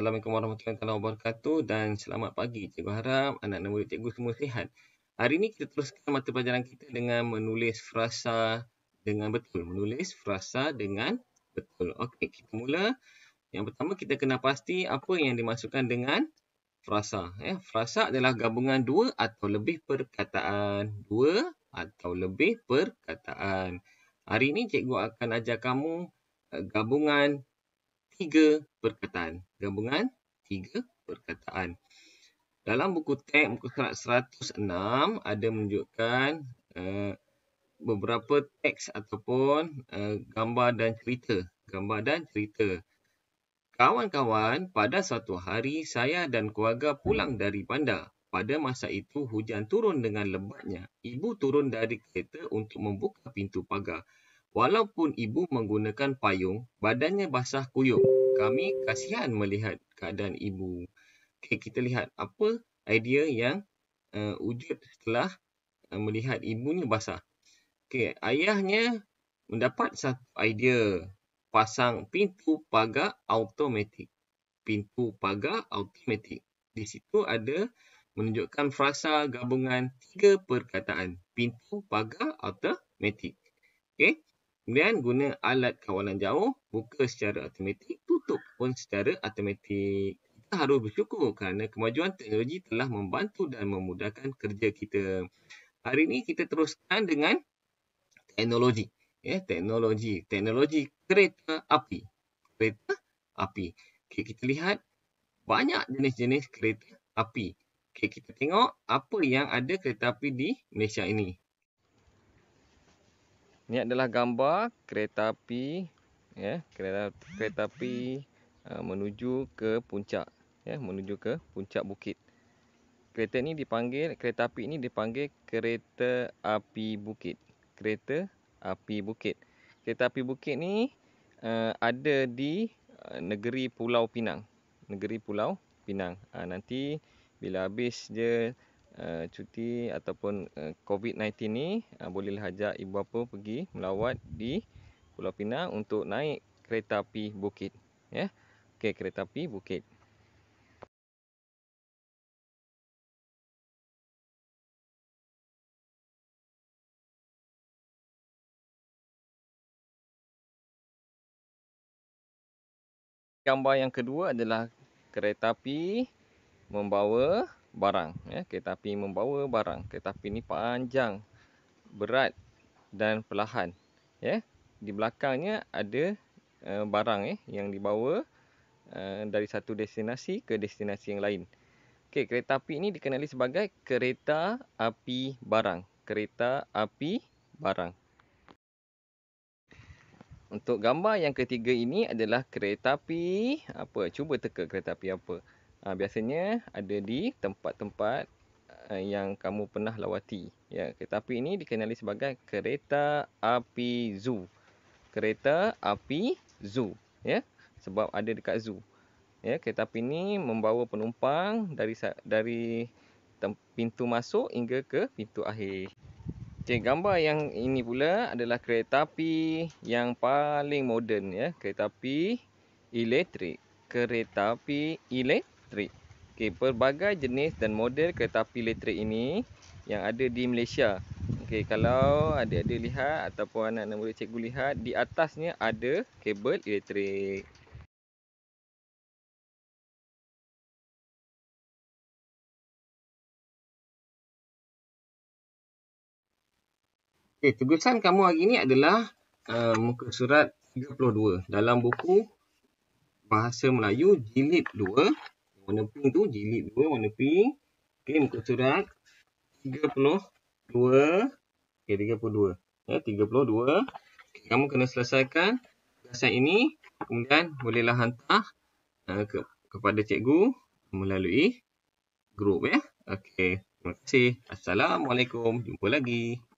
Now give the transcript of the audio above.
Assalamualaikum warahmatullahi wabarakatuh dan selamat pagi. Cikgu harap anak-anak murid cikgu semua sihat. Hari ini kita teruskan mata pelajaran kita dengan menulis frasa dengan betul. Menulis frasa dengan betul. Okey, kita mula. Yang pertama kita kena pasti apa yang dimasukkan dengan frasa. Ya, frasa adalah gabungan dua atau lebih perkataan. Dua atau lebih perkataan. Hari ini cikgu akan ajar kamu eh, gabungan tiga perkataan. Gabungan tiga perkataan. Dalam buku tek, buku serat 106, ada menunjukkan uh, beberapa teks ataupun uh, gambar dan cerita. Gambar dan cerita. Kawan-kawan, pada satu hari, saya dan keluarga pulang dari bandar. Pada masa itu, hujan turun dengan lebatnya. Ibu turun dari kereta untuk membuka pintu pagar. Walaupun ibu menggunakan payung, badannya basah kuyup. Kami kasihan melihat keadaan ibu. Okay, kita lihat apa idea yang uh, wujud setelah uh, melihat ibunya basah. Okay, ayahnya mendapat satu idea pasang pintu pagar automatik. Pintu pagar automatik. Di situ ada menunjukkan frasa gabungan tiga perkataan. Pintu pagar automatik. Okay. Kemudian guna alat kawalan jauh, buka secara automatik, tutup pun secara automatik. Kita harus bersyukur kerana kemajuan teknologi telah membantu dan memudahkan kerja kita. Hari ini kita teruskan dengan teknologi. Ya, teknologi. Teknologi kereta api. Kereta api. Okay, kita lihat banyak jenis-jenis kereta api. Okay, kita tengok apa yang ada kereta api di Malaysia ini. Ini adalah gambar kereta api ya, kereta kereta api uh, menuju ke puncak ya, menuju ke puncak bukit. Kereta ini dipanggil kereta api ini dipanggil kereta api bukit. Kereta api bukit. Kereta api bukit ni uh, ada di uh, negeri Pulau Pinang. Negeri Pulau Pinang. Uh, nanti bila habis je Eh, cuti ataupun uh, eh, COVID-19 ni uh, eh, bolehlah ajak ibu bapa pergi melawat di Pulau Pinang untuk naik kereta api bukit ya yeah. okey kereta api bukit Gambar yang kedua adalah kereta api membawa barang ya kereta api membawa barang kereta api ni panjang berat dan perlahan ya di belakangnya ada uh, barang eh yang dibawa uh, dari satu destinasi ke destinasi yang lain okey kereta api ini dikenali sebagai kereta api barang kereta api barang untuk gambar yang ketiga ini adalah kereta api apa cuba teka kereta api apa Uh, biasanya ada di tempat-tempat uh, yang kamu pernah lawati. Ya, kereta api ini dikenali sebagai kereta api zoo. Kereta api zoo, ya. Sebab ada dekat zoo. Ya, kereta api ini membawa penumpang dari dari pintu masuk hingga ke pintu akhir. Okey, gambar yang ini pula adalah kereta api yang paling moden ya, kereta api elektrik. Kereta api elektrik elektrik. Okey, pelbagai jenis dan model kereta api elektrik ini yang ada di Malaysia. Okey, kalau adik-adik lihat ataupun anak-anak murid cikgu lihat, di atasnya ada kabel elektrik. Okey, tugasan kamu hari ini adalah uh, muka surat 32 dalam buku Bahasa Melayu Jilid 2 warna pink tu jilid dua. warna pink. Okey muka surat 32 okey 32. Ya 32. Okay, kamu kena selesaikan tugasan ini kemudian bolehlah hantar uh, ke, kepada cikgu melalui grup ya. Okey, terima kasih. Assalamualaikum. Jumpa lagi.